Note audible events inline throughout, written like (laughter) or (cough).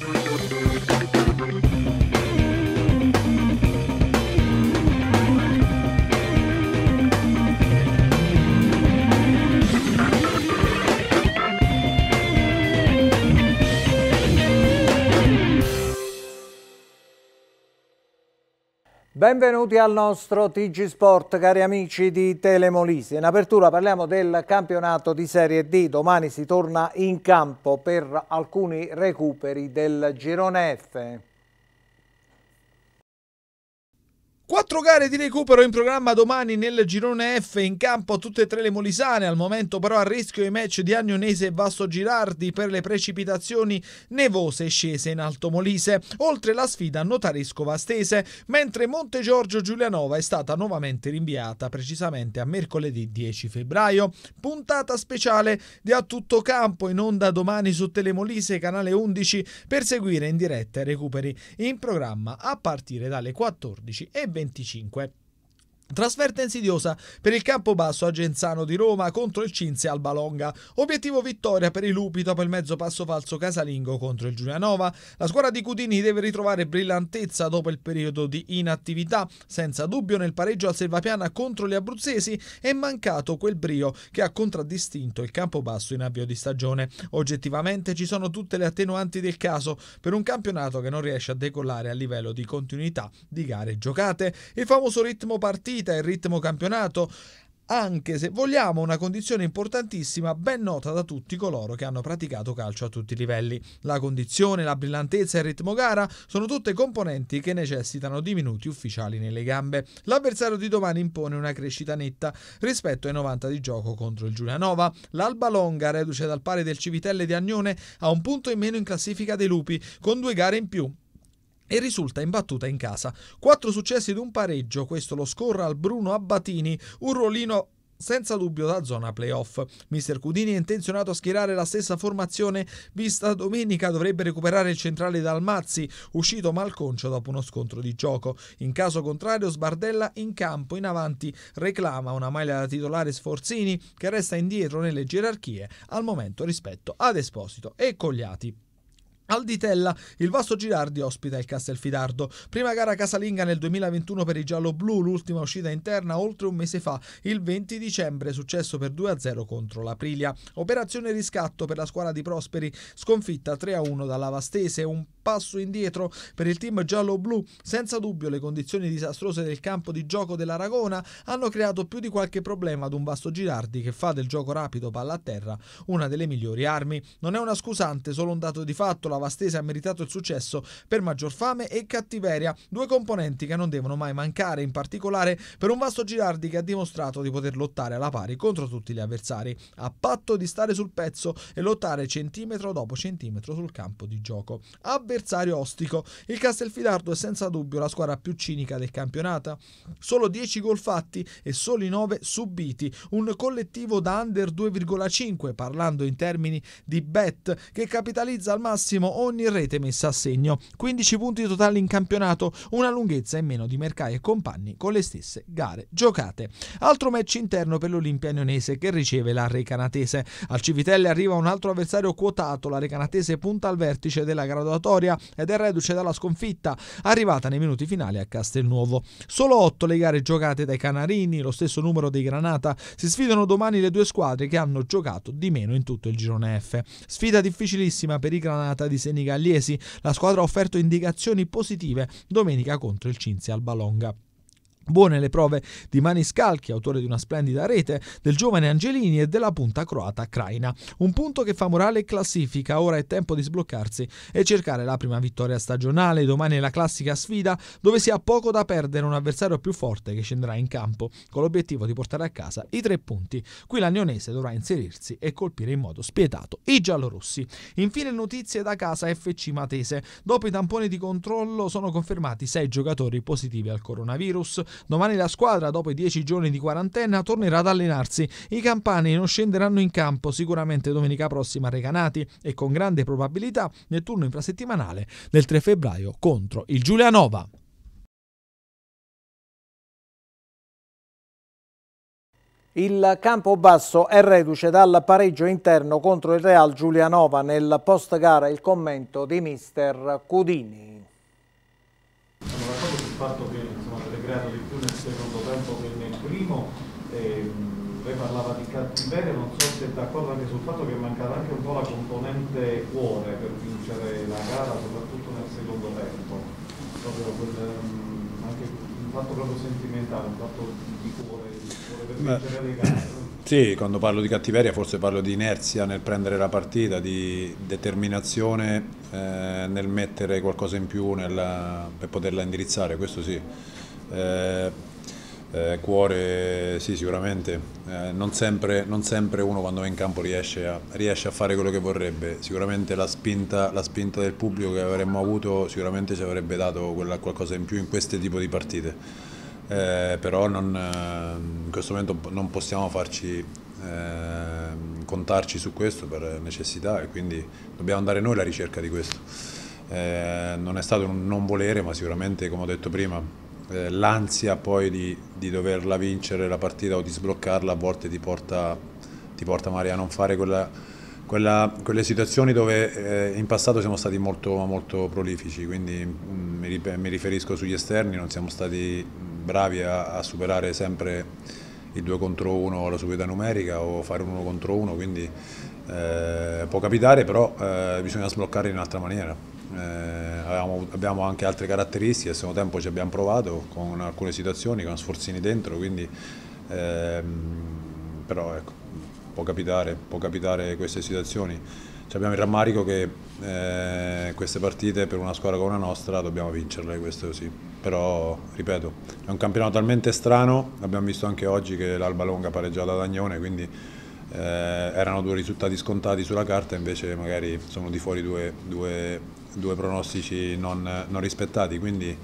Thank you. Benvenuti al nostro TG Sport, cari amici di Telemolisi. In apertura parliamo del campionato di Serie D. Domani si torna in campo per alcuni recuperi del girone F. Quattro gare di recupero in programma domani nel girone F, in campo tutte e tre le molisane, al momento però a rischio i match di Agnonese e Vasto Girardi per le precipitazioni nevose scese in Alto Molise, oltre la sfida notarisco Vastese, mentre Monte Giorgio Giulianova è stata nuovamente rinviata precisamente a mercoledì 10 febbraio. Puntata speciale di A Tutto Campo in onda domani su Telemolise, canale 11, per seguire in diretta i recuperi in programma a partire dalle 14 e 20. 2025. Trasferta insidiosa per il Campobasso a Genzano di Roma contro il Cinzia Albalonga. Obiettivo vittoria per i Lupi dopo il mezzo passo falso casalingo contro il Giulianova. La squadra di Cudini deve ritrovare brillantezza dopo il periodo di inattività. Senza dubbio nel pareggio al Selvapiana contro gli abruzzesi è mancato quel brio che ha contraddistinto il Campobasso in avvio di stagione. Oggettivamente ci sono tutte le attenuanti del caso per un campionato che non riesce a decollare a livello di continuità di gare giocate. Il famoso ritmo partito partita e ritmo campionato, anche se vogliamo una condizione importantissima ben nota da tutti coloro che hanno praticato calcio a tutti i livelli. La condizione, la brillantezza e il ritmo gara sono tutte componenti che necessitano di minuti ufficiali nelle gambe. L'avversario di domani impone una crescita netta rispetto ai 90 di gioco contro il Giulianova. L'Alba Longa, reduce dal pari del Civitelle di Agnone, ha un punto in meno in classifica dei Lupi, con due gare in più e risulta imbattuta in casa. Quattro successi ed un pareggio, questo lo scorra al Bruno Abbatini, un ruolino senza dubbio da zona playoff. Mister Cudini è intenzionato a schierare la stessa formazione vista domenica dovrebbe recuperare il centrale Dalmazzi, uscito malconcio dopo uno scontro di gioco. In caso contrario sbardella in campo in avanti, reclama una maglia da titolare Sforzini che resta indietro nelle gerarchie al momento rispetto ad Esposito e Cogliati. Al di il Vasto Girardi ospita il Castelfidardo. Prima gara casalinga nel 2021 per i giallo-blu, l'ultima uscita interna oltre un mese fa, il 20 dicembre, successo per 2-0 contro l'Aprilia. Operazione riscatto per la squadra di Prosperi, sconfitta 3-1 dalla Vastese, un passo indietro per il team giallo-blu. Senza dubbio le condizioni disastrose del campo di gioco dell'Aragona hanno creato più di qualche problema ad un Vasto Girardi che fa del gioco rapido palla a terra una delle migliori armi. Non è una scusante, solo un dato di fatto, la lavastese ha meritato il successo per maggior fame e cattiveria, due componenti che non devono mai mancare, in particolare per un vasto Girardi che ha dimostrato di poter lottare alla pari contro tutti gli avversari, a patto di stare sul pezzo e lottare centimetro dopo centimetro sul campo di gioco. Avversario ostico, il Castelfidardo è senza dubbio la squadra più cinica del campionato, solo 10 gol fatti e soli 9 subiti, un collettivo da under 2,5 parlando in termini di bet che capitalizza al massimo ottimo ogni rete messa a segno, 15 punti totali in campionato, una lunghezza in meno di Mercai e compagni con le stesse gare giocate. Altro match interno per l'Olimpia Nionese che riceve la Recanatese. Al Civitelle arriva un altro avversario quotato, la Recanatese punta al vertice della graduatoria ed è reduce dalla sconfitta, arrivata nei minuti finali a Castelnuovo. Solo 8 le gare giocate dai Canarini, lo stesso numero dei Granata, si sfidano domani le due squadre che hanno giocato di meno in tutto il girone F. Sfida difficilissima per i Granata di i La squadra ha offerto indicazioni positive domenica contro il Cinzia Albalonga. Buone le prove di Maniscalchi, autore di una splendida rete, del giovane Angelini e della punta croata Kraina. Un punto che fa morale e classifica, ora è tempo di sbloccarsi e cercare la prima vittoria stagionale. Domani è la classica sfida dove si ha poco da perdere un avversario più forte che scenderà in campo con l'obiettivo di portare a casa i tre punti. Qui l'Agnonese dovrà inserirsi e colpire in modo spietato i giallorossi. Infine notizie da casa FC Matese. Dopo i tamponi di controllo sono confermati sei giocatori positivi al coronavirus Domani la squadra, dopo i 10 giorni di quarantena, tornerà ad allenarsi. I campani non scenderanno in campo sicuramente domenica prossima a Recanati e con grande probabilità nel turno infrasettimanale del 3 febbraio contro il Giulianova. Il campo basso è reduce dal pareggio interno contro il Real Giulianova nel post gara il commento di mister Cudini. Sono d'accordo sul fatto che insomma, avete creato di lei parlava di cattiveria, non so se è d'accordo anche sul fatto che è mancata anche un po' la componente cuore per vincere la gara, soprattutto nel secondo tempo, proprio quel, mm, anche un fatto proprio sentimentale, un fatto di cuore, di cuore per Beh. vincere le gare. (clears throat) Sì, quando parlo di cattiveria forse parlo di inerzia nel prendere la partita, di determinazione eh, nel mettere qualcosa in più nella, per poterla indirizzare, questo sì. Eh, eh, cuore sì sicuramente, eh, non, sempre, non, sempre, uno quando va in campo riesce a, riesce a, fare quello che vorrebbe, sicuramente la spinta, la spinta del pubblico che avremmo avuto sicuramente ci avrebbe dato quella, qualcosa in più in questo tipo di partite, eh, però non, eh, in questo momento non possiamo farci eh, contarci su questo per necessità e quindi dobbiamo andare noi alla ricerca di questo. Eh, non è stato un non volere ma sicuramente come ho detto prima eh, l'ansia poi di, di, doverla vincere la partita o di sbloccarla a volte ti porta, ti porta magari a non fare quella, quella, quelle situazioni dove eh, in passato siamo stati molto, molto prolifici, quindi mh, mm, mi, riferisco sugli esterni, non siamo stati bravi a, a superare sempre il 2 contro 1 o la subita numerica o fare un 1 contro 1, quindi eh, può capitare, però eh, bisogna sbloccarli in un'altra maniera eh, abbiamo anche altre caratteristiche, al secondo tempo ci abbiamo provato con alcune situazioni, con sforzini dentro, quindi ehm, però ecco, può, capitare, può capitare, queste situazioni. Ci abbiamo il rammarico che eh, queste partite per una squadra come la nostra dobbiamo vincerle, questo sì. Però, ripeto, è un campionato talmente strano, abbiamo visto anche oggi che l'Alba Longa pareggiata ad Agnone, quindi eh, erano due risultati scontati sulla carta, invece magari sono di fuori due, due due pronostici non, non rispettati, quindi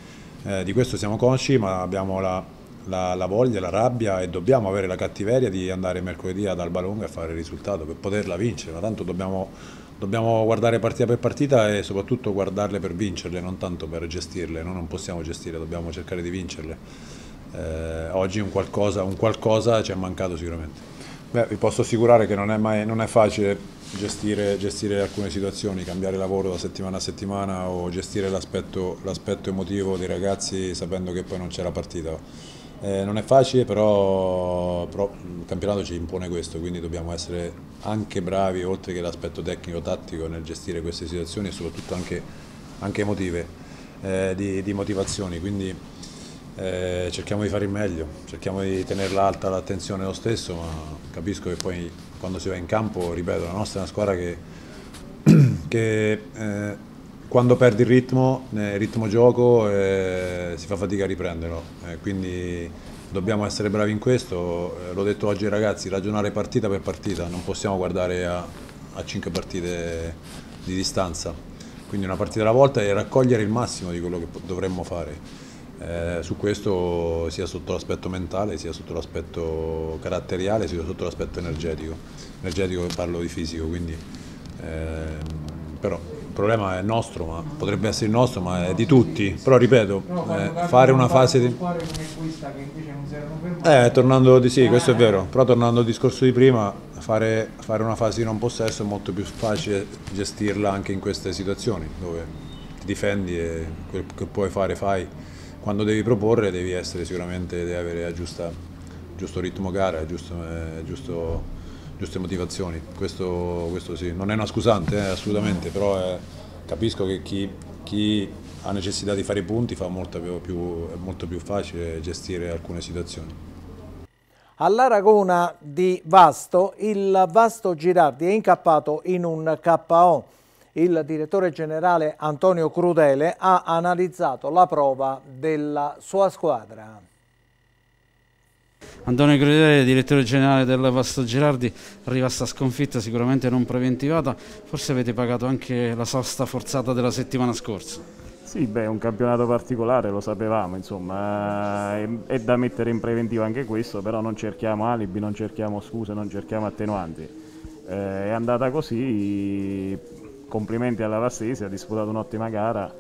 eh, di questo siamo consci, ma abbiamo la, la, la, voglia, la rabbia e dobbiamo avere la cattiveria di andare mercoledì ad Albalonga a fare il risultato per poterla vincere, ma tanto dobbiamo, dobbiamo guardare partita per partita e soprattutto guardarle per vincerle, non tanto per gestirle, noi non possiamo gestire, dobbiamo cercare di vincerle. Eh, oggi un qualcosa, un qualcosa ci è mancato sicuramente. Beh, vi posso assicurare che non è, mai, non è facile gestire, gestire, alcune situazioni, cambiare lavoro da settimana a settimana o gestire l'aspetto, emotivo dei ragazzi sapendo che poi non c'è la partita. Eh, non è facile, però, però, il campionato ci impone questo, quindi dobbiamo essere anche bravi, oltre che l'aspetto tecnico-tattico, nel gestire queste situazioni e soprattutto anche, anche emotive, eh, di, di motivazioni. Quindi, eh, cerchiamo di fare il meglio, cerchiamo di tenerla alta l'attenzione lo stesso, ma capisco che poi quando si va in campo, ripeto, la nostra è una squadra che, (clears throat) che eh, quando perde il ritmo, eh, il ritmo gioco, eh, si fa fatica a riprenderlo, eh, quindi dobbiamo essere bravi in questo, eh, l'ho detto oggi ai ragazzi, ragionare partita per partita, non possiamo guardare a, a 5 partite di distanza, quindi una partita alla volta e raccogliere il massimo di quello che dovremmo fare. Eh, su questo sia sotto l'aspetto mentale, sia sotto l'aspetto caratteriale, sia sotto l'aspetto energetico. Energetico parlo di fisico, quindi eh, però il problema è nostro, ma potrebbe essere nostro, ma è di tutti. Però ripeto, eh, fare una fase di... Eh, tornando di sì, questo è eh. vero, però tornando al discorso di prima, fare, fare una fase di non possesso è molto più facile gestirla anche in queste situazioni dove ti difendi e quel che puoi fare fai quando devi proporre devi essere sicuramente, devi avere giusta, giusto ritmo gara, giusto, eh, giusto, giuste motivazioni, questo, questo, sì, non è una scusante eh, assolutamente, però eh, capisco che chi, chi, ha necessità di fare i punti fa molto più, è molto più facile gestire alcune situazioni. All'Aragona di Vasto, il Vasto Girardi è incappato in un KO il direttore generale Antonio Crudele ha analizzato la prova della sua squadra. Antonio Crudele, direttore generale del Vasto Girardi, arriva a sta sconfitta sicuramente non preventivata, forse avete pagato anche la sosta forzata della settimana scorsa. Sì, beh, è un campionato particolare, lo sapevamo, insomma, eh, è, da mettere in preventiva anche questo, però non cerchiamo alibi, non cerchiamo scuse, non cerchiamo attenuanti. Eh, è andata così, complimenti alla Vassisi, ha disputato un'ottima gara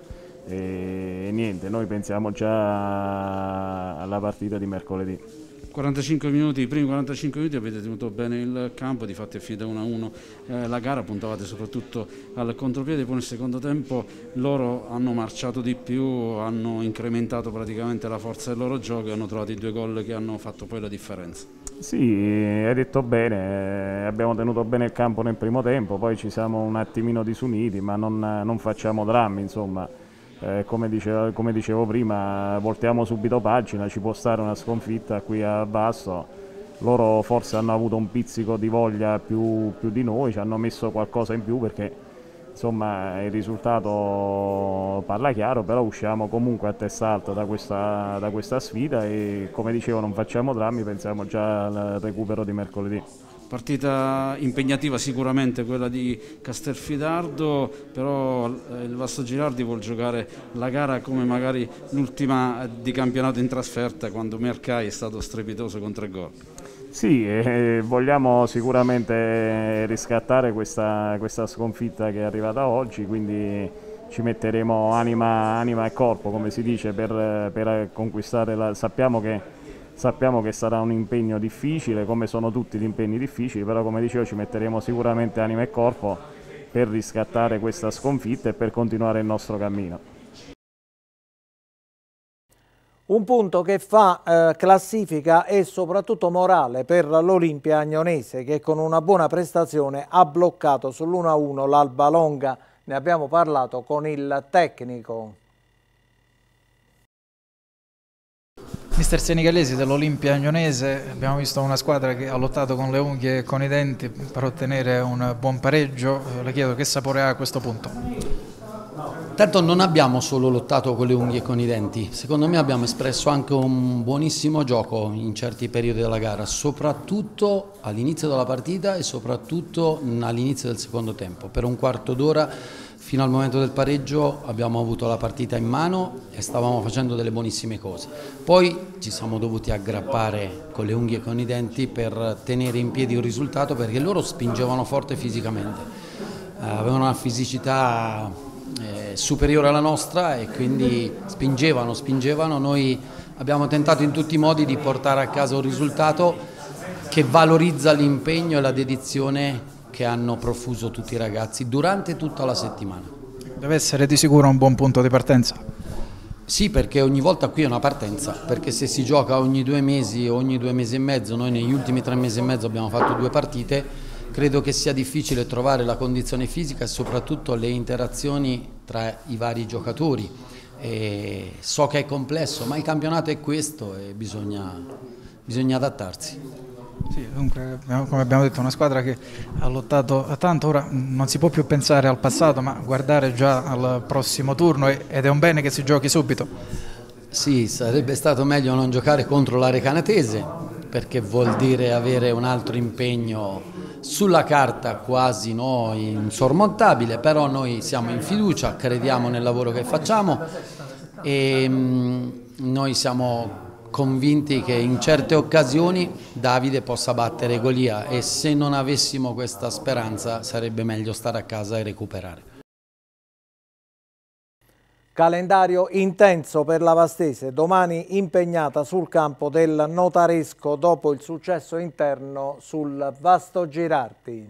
e, e niente, noi pensiamo già alla partita di mercoledì. 45 minuti, i primi 45 minuti avete tenuto bene il campo, di fatto è finita 1-1 eh, la gara, puntavate soprattutto al contropiede, poi nel secondo tempo loro hanno marciato di più, hanno incrementato praticamente la forza del loro gioco e hanno trovato i due gol che hanno fatto poi la differenza. Sì, hai detto bene, abbiamo tenuto bene il campo nel primo tempo, poi ci siamo un attimino disuniti, ma non, non facciamo drammi, insomma. Eh, come, dicevo, come, dicevo, prima, voltiamo subito pagina, ci può stare una sconfitta qui a Basso. Loro forse hanno avuto un pizzico di voglia più, più di noi, ci hanno messo qualcosa in più perché insomma il risultato parla chiaro, però usciamo comunque a testa alta da questa, da questa sfida e come dicevo non facciamo drammi, pensiamo già al recupero di mercoledì. Partita impegnativa sicuramente quella di Castelfidardo, però eh, il Vasto Girardi vuole giocare la gara come magari l'ultima di campionato in trasferta quando Mercai è stato strepitoso con tre gol. Sì, eh, eh, vogliamo sicuramente riscattare questa, questa, sconfitta che è arrivata oggi, quindi ci metteremo anima, anima e corpo, come si dice, per, per conquistare la... Sappiamo che, sappiamo che, sarà un impegno difficile, come sono tutti gli impegni difficili, però come dicevo ci metteremo sicuramente anima e corpo per riscattare questa sconfitta e per continuare il nostro cammino. Un punto che fa eh, classifica e soprattutto morale per l'Olimpia Agnonese che con una buona prestazione ha bloccato sull'1-1 l'Alba Longa. Ne abbiamo parlato con il tecnico. Mister Senegalesi dell'Olimpia Agnonese, abbiamo visto una squadra che ha lottato con le unghie e con i denti per ottenere un buon pareggio, eh, le chiedo che sapore ha a questo punto? Tanto non abbiamo solo lottato con le unghie e con i denti, secondo me abbiamo espresso anche un buonissimo gioco in certi periodi della gara, soprattutto all'inizio della partita e soprattutto all'inizio del secondo tempo. Per un quarto d'ora fino al momento del pareggio abbiamo avuto la partita in mano e stavamo facendo delle buonissime cose. Poi ci siamo dovuti aggrappare con le unghie e con i denti per tenere in piedi un risultato perché loro spingevano forte fisicamente, eh, avevano una fisicità eh, superiore alla nostra e quindi spingevano, spingevano. Noi abbiamo tentato in tutti i modi di portare a casa un risultato che valorizza l'impegno e la dedizione che hanno profuso tutti i ragazzi durante tutta la settimana. Deve essere di sicuro un buon punto di partenza. Sì, perché ogni volta qui è una partenza, perché se si gioca ogni due mesi, ogni due mesi e mezzo, noi negli ultimi tre mesi e mezzo abbiamo fatto due partite, Credo che sia difficile trovare la condizione fisica e soprattutto le interazioni tra i vari giocatori. E so che è complesso, ma il campionato è questo e bisogna, bisogna adattarsi. Sì, dunque, come abbiamo detto, una squadra che ha lottato tanto, ora non si può più pensare al passato, ma guardare già al prossimo turno ed è un bene che si giochi subito. Sì, sarebbe stato meglio non giocare contro l'Arecanatese, perché vuol dire avere un altro impegno sulla carta quasi no, insormontabile, però noi siamo in fiducia, crediamo nel lavoro che facciamo e mm, noi siamo convinti che in certe occasioni Davide possa battere Golia e se non avessimo questa speranza sarebbe meglio stare a casa e recuperare. Calendario intenso per la Vastese, domani impegnata sul campo del notaresco dopo il successo interno sul Vasto Girardi.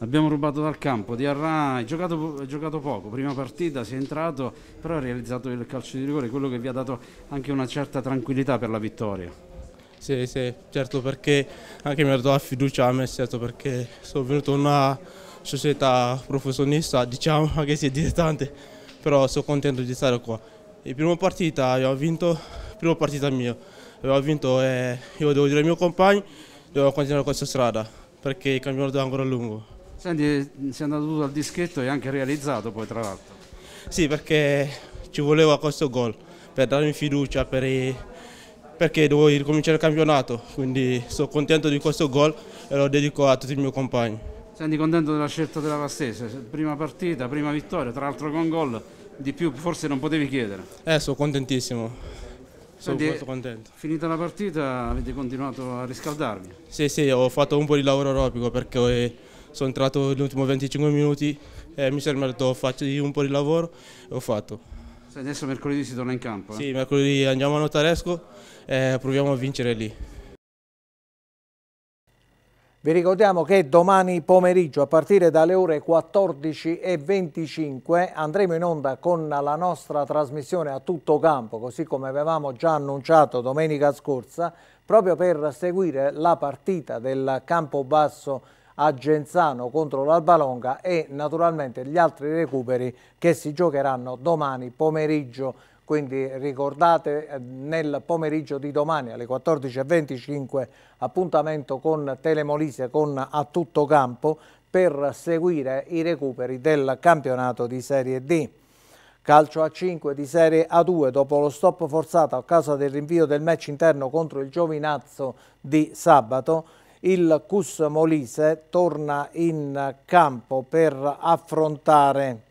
Abbiamo rubato dal campo, Diarra ha giocato, giocato, poco, prima partita si è entrato, però ha realizzato il calcio di rigore, quello che vi ha dato anche una certa tranquillità per la vittoria. Sì, sì, certo perché anche mi ha dato la fiducia a me, certo perché sono venuto in una società professionista, diciamo, anche (laughs) se dilettante, però sono contento di stare qua. La prima partita ho vinto, prima partita mia, avevo vinto e io devo dire al mio compagno devo continuare questa strada perché il campionato è ancora lungo. Senti, sei andato tutto al dischetto e anche realizzato poi tra l'altro. Sì, perché ci voleva questo gol per darmi fiducia, per i... perché devo ricominciare il campionato, quindi sono contento di questo gol e lo dedico a tutti i miei compagni. Senti contento della scelta della Vastese, prima partita, prima vittoria, tra l'altro con gol, di più forse non potevi chiedere. Eh, sono contentissimo. Senti, sono molto contento. Finita la partita avete continuato a riscaldarvi? Sì, sì, ho fatto un po' di lavoro aerobico perché eh, sono entrato negli ultimi 25 minuti e mi sono detto faccio un po' di lavoro e ho fatto. Senti, adesso mercoledì si torna in campo? Eh? Sì, mercoledì andiamo a Notaresco e proviamo a vincere lì. Vi ricordiamo che domani pomeriggio a partire dalle ore 14.25 andremo in onda con la nostra trasmissione a tutto campo, così come avevamo già annunciato domenica scorsa, proprio per seguire la partita del Campobasso a Genzano contro l'Albalonga e naturalmente gli altri recuperi che si giocheranno domani pomeriggio quindi ricordate eh, nel pomeriggio di domani alle 14.25 appuntamento con Telemolise con A Tutto Campo per seguire i recuperi del campionato di Serie D. Calcio a 5 di Serie A2 dopo lo stop forzato a causa del rinvio del match interno contro il Giovinazzo di sabato il Cus Molise torna in campo per affrontare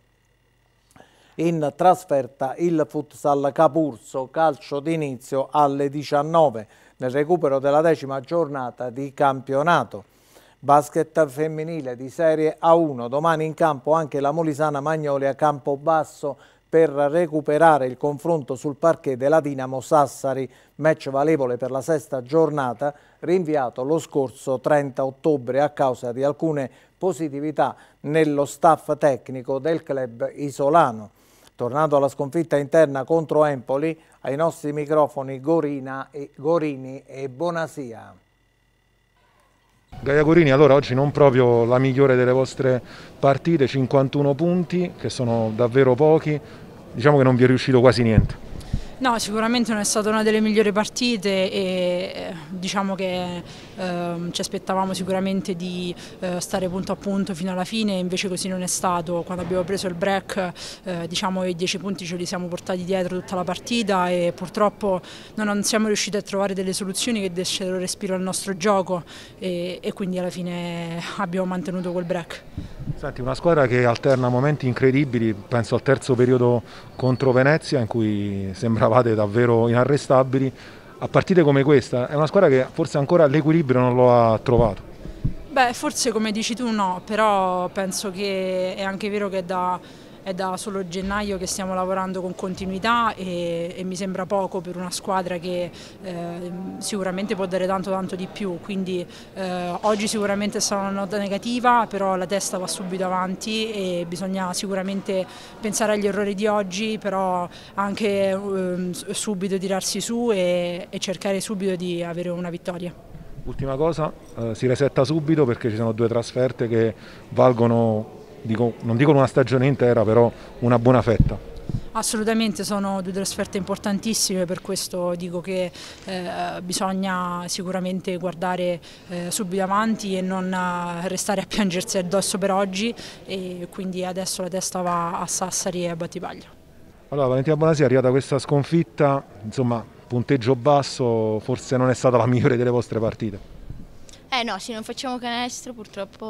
in trasferta il futsal Capurso, calcio d'inizio alle 19 nel recupero della decima giornata di campionato. Basket femminile di Serie A1, domani in campo anche la Molisana Magnolia Campobasso per recuperare il confronto sul parquet della Dinamo Sassari, match valevole per la sesta giornata, rinviato lo scorso 30 ottobre a causa di alcune positività nello staff tecnico del club isolano. Tornando alla sconfitta interna contro Empoli, ai nostri microfoni Gorina e, Gorini e Bonasia. Gaia Gorini, allora oggi non proprio la migliore delle vostre partite, 51 punti che sono davvero pochi, diciamo che non vi è riuscito quasi niente. No, sicuramente non è stata una delle migliori partite e eh, diciamo che ehm, ci aspettavamo sicuramente di eh, stare punto a punto fino alla fine, invece così non è stato. Quando abbiamo preso il break eh, diciamo i 10 punti ce li siamo portati dietro tutta la partita e purtroppo non, siamo riusciti a trovare delle soluzioni che dessero respiro al nostro gioco e, e quindi alla fine abbiamo mantenuto quel break. Senti, una squadra che alterna momenti incredibili, penso al terzo periodo contro Venezia in cui sembravate davvero inarrestabili, a partite come questa è una squadra che forse ancora l'equilibrio non lo ha trovato. Beh, forse come dici tu no, però penso che è anche vero che da è da solo gennaio che stiamo lavorando con continuità e, e mi sembra poco per una squadra che eh, sicuramente può dare tanto tanto di più, quindi eh, oggi sicuramente sarà una nota negativa, però la testa va subito avanti e bisogna sicuramente pensare agli errori di oggi, però anche eh, subito tirarsi su e, e cercare subito di avere una vittoria. Ultima cosa, eh, si resetta subito perché ci sono due trasferte che valgono dico, non dico una stagione intera, però una buona fetta. Assolutamente, sono due trasferte importantissime, per questo dico che eh, bisogna sicuramente guardare eh, subito avanti e non eh, restare a piangersi addosso per oggi e quindi adesso la testa va a Sassari e a Battipaglia. Allora Valentina Bonasi è arrivata questa sconfitta, insomma punteggio basso, forse non è stata la migliore delle vostre partite. Eh no, se non facciamo canestro purtroppo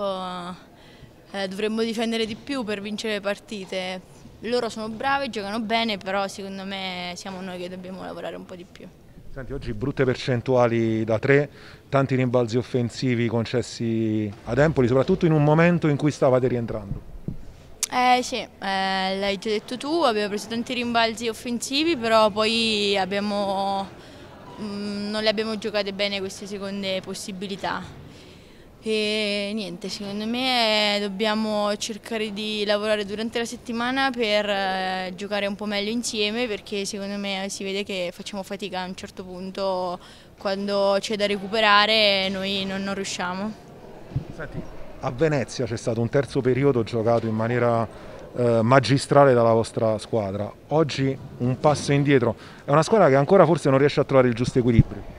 eh, dovremmo difendere di più per vincere le partite. Loro sono bravi, giocano bene, però secondo me siamo noi che dobbiamo lavorare un po' di più. Senti, oggi brutte percentuali da tre, tanti rimbalzi offensivi concessi ad Empoli, soprattutto in un momento in cui stavate rientrando. Eh sì, eh, l'hai già detto tu, abbiamo preso tanti rimbalzi offensivi, però poi abbiamo, mh, mm, non le abbiamo giocate bene queste seconde possibilità. E niente, secondo me eh, dobbiamo cercare di lavorare durante la settimana per eh, giocare un po' meglio insieme perché secondo me si vede che facciamo fatica a un certo punto quando c'è da recuperare noi non, non riusciamo. Senti, a Venezia c'è stato un terzo periodo giocato in maniera eh, magistrale dalla vostra squadra. Oggi un passo indietro. È una squadra che ancora forse non riesce a trovare il giusto equilibrio.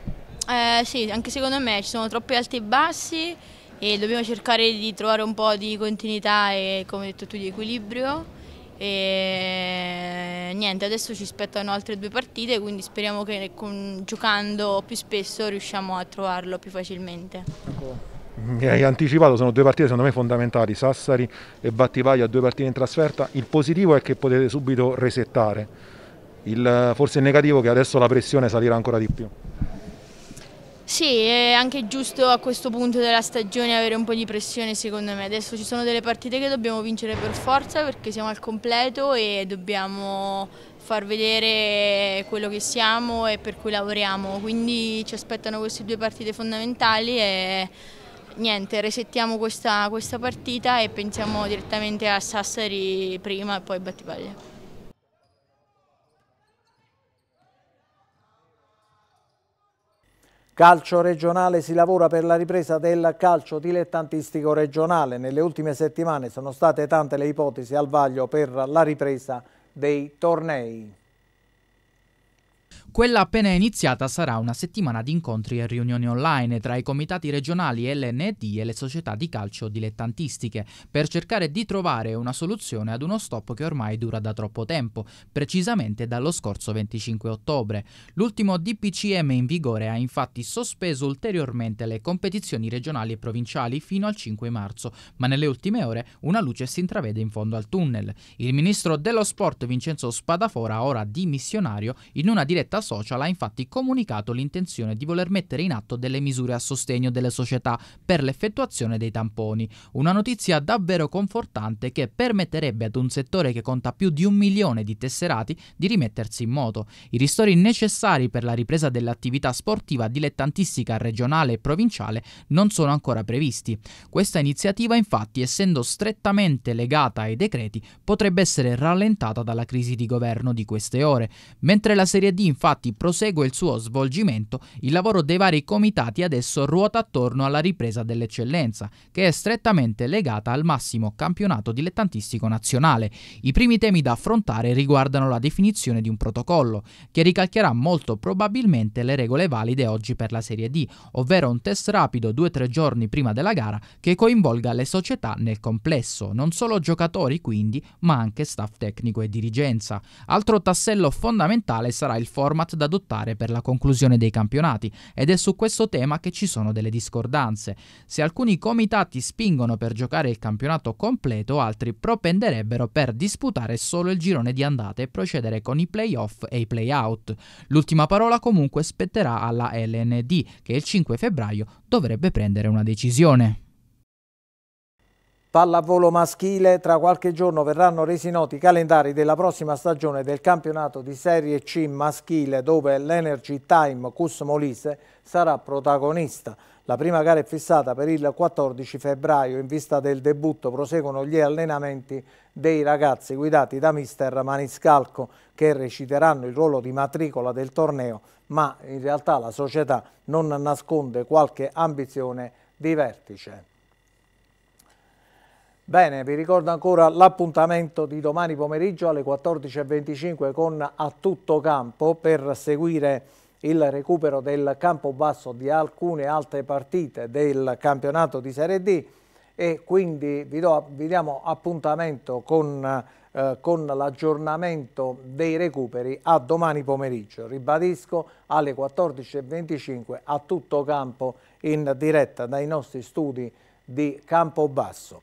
Eh, sì, anche secondo me ci sono troppi alti e bassi e dobbiamo cercare di trovare un po' di continuità e come detto tu di equilibrio e niente adesso ci aspettano altre due partite quindi speriamo che con, giocando più spesso riusciamo a trovarlo più facilmente mi ecco. eh, hai anticipato, sono due partite secondo me fondamentali, Sassari e Battivaglia, due partite in trasferta, il positivo è che potete subito resettare, il, forse il negativo è che adesso la pressione salirà ancora di più. Sì, è anche giusto a questo punto della stagione avere un po' di pressione secondo me. Adesso ci sono delle partite che dobbiamo vincere per forza perché siamo al completo e dobbiamo far vedere quello che siamo e per cui lavoriamo. Quindi ci aspettano queste due partite fondamentali e niente, resettiamo questa, questa partita e pensiamo direttamente a Sassari prima e poi Battipaglia. Calcio regionale si lavora per la ripresa del calcio dilettantistico regionale. Nelle ultime settimane sono state tante le ipotesi al vaglio per la ripresa dei tornei. Quella appena iniziata sarà una settimana di incontri e riunioni online tra i comitati regionali LND e le società di calcio dilettantistiche per cercare di trovare una soluzione ad uno stop che ormai dura da troppo tempo, precisamente dallo scorso 25 ottobre. L'ultimo DPCM in vigore ha infatti sospeso ulteriormente le competizioni regionali e provinciali fino al 5 marzo, ma nelle ultime ore una luce si intravede in fondo al tunnel. Il ministro dello sport Vincenzo Spadafora, ora dimissionario, in una diretta realtà social ha infatti comunicato l'intenzione di voler mettere in atto delle misure a sostegno delle società per l'effettuazione dei tamponi. Una notizia davvero confortante che permetterebbe ad un settore che conta più di un milione di tesserati di rimettersi in moto. I ristori necessari per la ripresa dell'attività sportiva dilettantistica regionale e provinciale non sono ancora previsti. Questa iniziativa infatti, essendo strettamente legata ai decreti, potrebbe essere rallentata dalla crisi di governo di queste ore, mentre la Serie D infatti infatti prosegue il suo svolgimento, il lavoro dei vari comitati adesso ruota attorno alla ripresa dell'eccellenza, che è strettamente legata al massimo campionato dilettantistico nazionale. I primi temi da affrontare riguardano la definizione di un protocollo, che ricalcherà molto probabilmente le regole valide oggi per la Serie D, ovvero un test rapido 2-3 giorni prima della gara che coinvolga le società nel complesso, non solo giocatori quindi, ma anche staff tecnico e dirigenza. Altro tassello fondamentale sarà il format format da adottare per la conclusione dei campionati ed è su questo tema che ci sono delle discordanze. Se alcuni comitati spingono per giocare il campionato completo, altri propenderebbero per disputare solo il girone di andata e procedere con i playoff e i playout. L'ultima parola comunque spetterà alla LND che il 5 febbraio dovrebbe prendere una decisione. Pallavolo maschile, tra qualche giorno verranno resi noti i calendari della prossima stagione del campionato di Serie C maschile dove l'Energy Time Cus Molise sarà protagonista. La prima gara è fissata per il 14 febbraio. In vista del debutto proseguono gli allenamenti dei ragazzi guidati da mister Maniscalco che reciteranno il ruolo di matricola del torneo ma in realtà la società non nasconde qualche ambizione di vertice. Bene, vi ricordo ancora l'appuntamento di domani pomeriggio alle 14.25 con A Tutto Campo per seguire il recupero del campo basso di alcune altre partite del campionato di Serie D e quindi vi, do, vi diamo appuntamento con, eh, con l'aggiornamento dei recuperi a domani pomeriggio. Ribadisco alle 14.25 a tutto campo in diretta dai nostri studi di Campobasso.